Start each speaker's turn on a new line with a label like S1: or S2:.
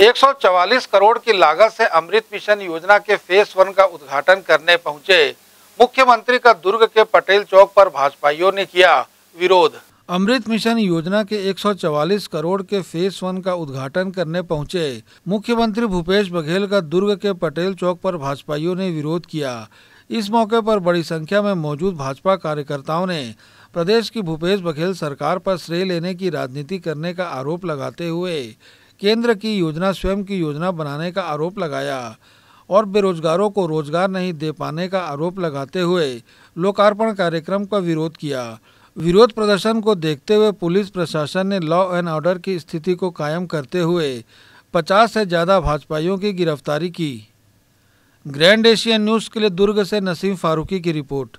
S1: 144 करोड़ की लागत से अमृत मिशन योजना के फेस वन का उद्घाटन करने पहुंचे मुख्यमंत्री का दुर्ग के पटेल चौक पर भाजपाइयों ने किया विरोध अमृत मिशन योजना के 144 करोड़ के फेस वन का उद्घाटन करने पहुंचे मुख्यमंत्री भूपेश बघेल का दुर्ग के पटेल चौक पर भाजपाइयों ने विरोध किया इस मौके पर बड़ी संख्या में मौजूद भाजपा कार्यकर्ताओं ने प्रदेश की भूपेश बघेल सरकार पर श्रेय लेने की राजनीति करने का आरोप लगाते हुए केंद्र की योजना स्वयं की योजना बनाने का आरोप लगाया और बेरोजगारों को रोजगार नहीं दे पाने का आरोप लगाते हुए लोकार्पण कार्यक्रम का विरोध किया विरोध प्रदर्शन को देखते हुए पुलिस प्रशासन ने लॉ एंड ऑर्डर की स्थिति को कायम करते हुए 50 से ज़्यादा भाजपाइयों की गिरफ्तारी की ग्रैंड एशियन न्यूज़ के लिए दुर्ग से नसीम फारूकी की रिपोर्ट